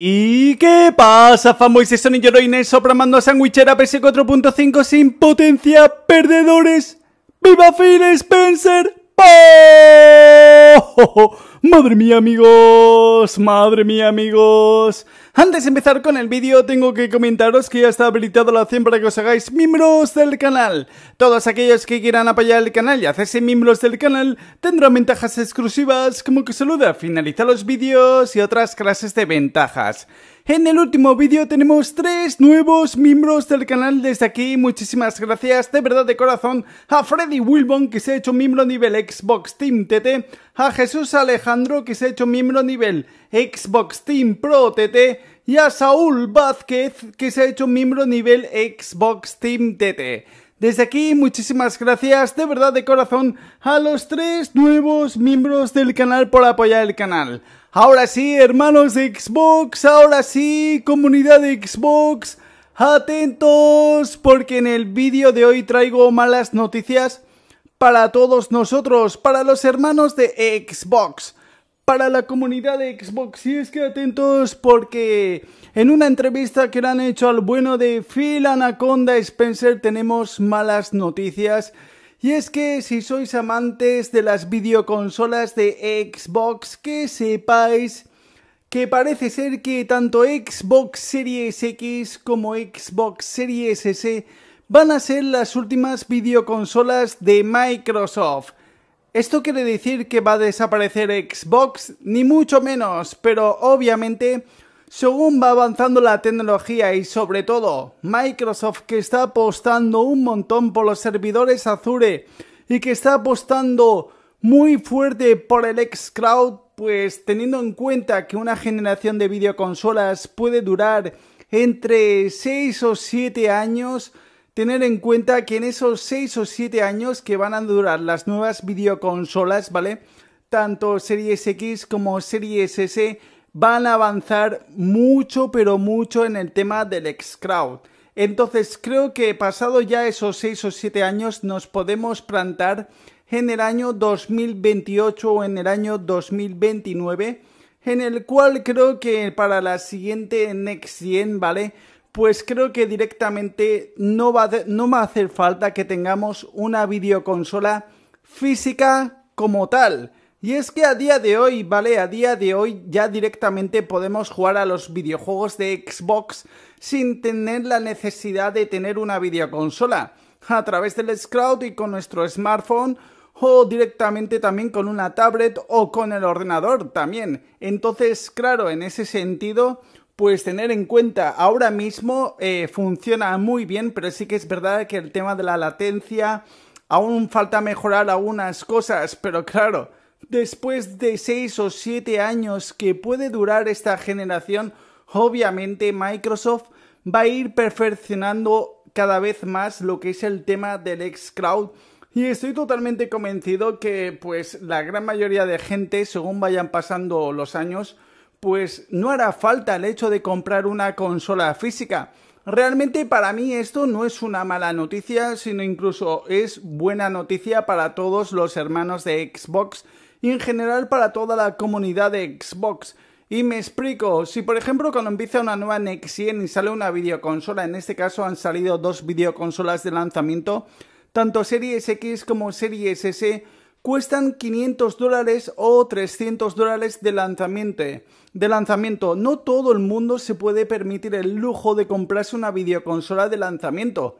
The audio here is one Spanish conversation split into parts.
¿Y qué pasa, fanboys? Son y yo, soplamando a Sandwichera PS4.5 sin potencia, perdedores. ¡Viva Phil Spencer! Madre mía amigos, madre mía amigos Antes de empezar con el vídeo tengo que comentaros que ya está habilitado la opción para que os hagáis miembros del canal Todos aquellos que quieran apoyar el canal y hacerse miembros del canal Tendrán ventajas exclusivas como que saluda, finalizar los vídeos y otras clases de ventajas en el último vídeo tenemos tres nuevos miembros del canal desde aquí. Muchísimas gracias de verdad de corazón a Freddy Wilbon que se ha hecho miembro nivel Xbox Team TT, a Jesús Alejandro que se ha hecho miembro nivel Xbox Team Pro TT y a Saúl Vázquez que se ha hecho miembro nivel Xbox Team TT. Desde aquí muchísimas gracias de verdad de corazón a los tres nuevos miembros del canal por apoyar el canal. Ahora sí, hermanos de Xbox, ahora sí, comunidad de Xbox, atentos porque en el vídeo de hoy traigo malas noticias para todos nosotros, para los hermanos de Xbox, para la comunidad de Xbox. Y es que atentos porque en una entrevista que le han hecho al bueno de Phil Anaconda Spencer tenemos malas noticias. Y es que si sois amantes de las videoconsolas de Xbox, que sepáis que parece ser que tanto Xbox Series X como Xbox Series S van a ser las últimas videoconsolas de Microsoft. Esto quiere decir que va a desaparecer Xbox, ni mucho menos, pero obviamente según va avanzando la tecnología y sobre todo Microsoft que está apostando un montón por los servidores Azure y que está apostando muy fuerte por el xCloud, pues teniendo en cuenta que una generación de videoconsolas puede durar entre 6 o 7 años, tener en cuenta que en esos 6 o 7 años que van a durar las nuevas videoconsolas, ¿vale? Tanto Series X como Series S, van a avanzar mucho, pero mucho en el tema del x Entonces creo que pasado ya esos 6 o 7 años nos podemos plantar en el año 2028 o en el año 2029, en el cual creo que para la siguiente Next Gen, ¿vale? Pues creo que directamente no no va a hacer falta que tengamos una videoconsola física como tal. Y es que a día de hoy, ¿vale? A día de hoy ya directamente podemos jugar a los videojuegos de Xbox sin tener la necesidad de tener una videoconsola. A través del Scrout y con nuestro smartphone o directamente también con una tablet o con el ordenador también. Entonces, claro, en ese sentido, pues tener en cuenta ahora mismo eh, funciona muy bien, pero sí que es verdad que el tema de la latencia aún falta mejorar algunas cosas, pero claro, Después de seis o siete años que puede durar esta generación, obviamente Microsoft va a ir perfeccionando cada vez más lo que es el tema del crowd y estoy totalmente convencido que pues la gran mayoría de gente según vayan pasando los años pues no hará falta el hecho de comprar una consola física. Realmente para mí esto no es una mala noticia, sino incluso es buena noticia para todos los hermanos de Xbox y en general para toda la comunidad de Xbox. Y me explico, si por ejemplo cuando empieza una nueva Next-Gen y sale una videoconsola, en este caso han salido dos videoconsolas de lanzamiento, tanto Series X como Series S cuestan 500 dólares o 300 dólares de lanzamiento. De lanzamiento, no todo el mundo se puede permitir el lujo de comprarse una videoconsola de lanzamiento.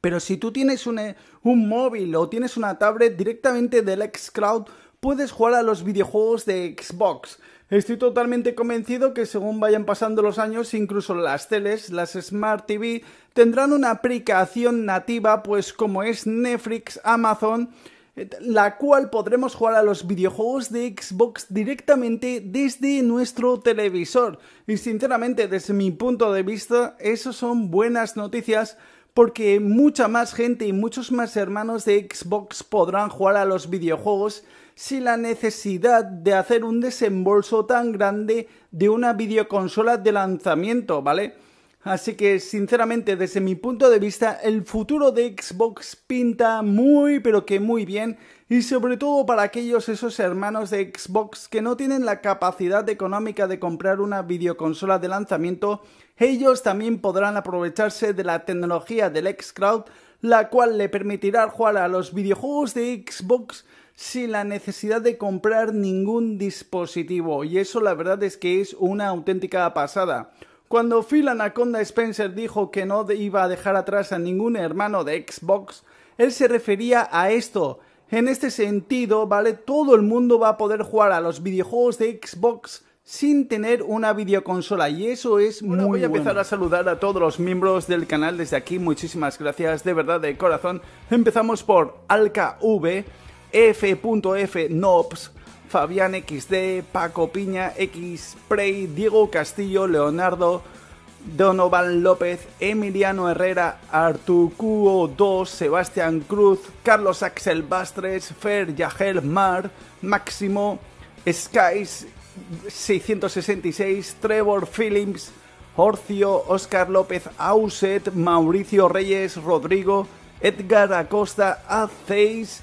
Pero si tú tienes un, eh, un móvil o tienes una tablet directamente del xCloud, puedes jugar a los videojuegos de Xbox. Estoy totalmente convencido que según vayan pasando los años, incluso las teles, las Smart TV, tendrán una aplicación nativa, pues como es Netflix, Amazon, eh, la cual podremos jugar a los videojuegos de Xbox directamente desde nuestro televisor. Y sinceramente, desde mi punto de vista, eso son buenas noticias porque mucha más gente y muchos más hermanos de Xbox podrán jugar a los videojuegos sin la necesidad de hacer un desembolso tan grande de una videoconsola de lanzamiento, ¿vale? Así que sinceramente desde mi punto de vista el futuro de Xbox pinta muy pero que muy bien y sobre todo para aquellos esos hermanos de Xbox que no tienen la capacidad económica de comprar una videoconsola de lanzamiento, ellos también podrán aprovecharse de la tecnología del Xcloud, la cual le permitirá jugar a los videojuegos de Xbox sin la necesidad de comprar ningún dispositivo y eso la verdad es que es una auténtica pasada. Cuando Phil Anaconda Spencer dijo que no iba a dejar atrás a ningún hermano de Xbox, él se refería a esto. En este sentido, ¿vale? Todo el mundo va a poder jugar a los videojuegos de Xbox sin tener una videoconsola y eso es bueno, voy a empezar a saludar a todos los miembros del canal desde aquí muchísimas gracias de verdad de corazón empezamos por AlcaV Fabián XD, Paco Piña, X-Prey, Diego Castillo, Leonardo, Donovan López, Emiliano Herrera, Artucuo 2, Sebastián Cruz, Carlos Axel Bastres, Fer Yagel Mar, Máximo, Skies 666, Trevor Phillips, Horcio, Oscar López Auset, Mauricio Reyes, Rodrigo, Edgar Acosta, Aceis...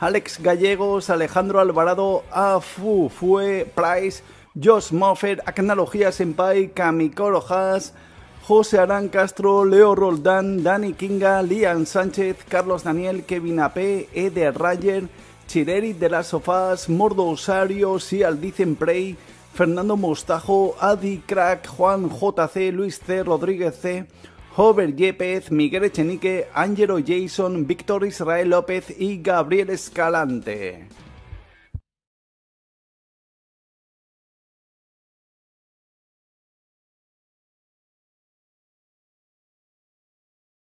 Alex Gallegos, Alejandro Alvarado, Afu, Fue, Price, Josh Moffer, Acnalogía Senpai, Kamikoro Haas, José Arán Castro, Leo Roldán, Dani Kinga, Lian Sánchez, Carlos Daniel, Kevin Ape, Eder Rayer, Chireri de las Sofás, Mordo Osario, Sial Prey, Fernando Mostajo, Adi Crack, Juan JC, Luis C, Rodríguez C, Pover Yepes, Miguel Echenique, Angelo Jason, Víctor Israel López y Gabriel Escalante.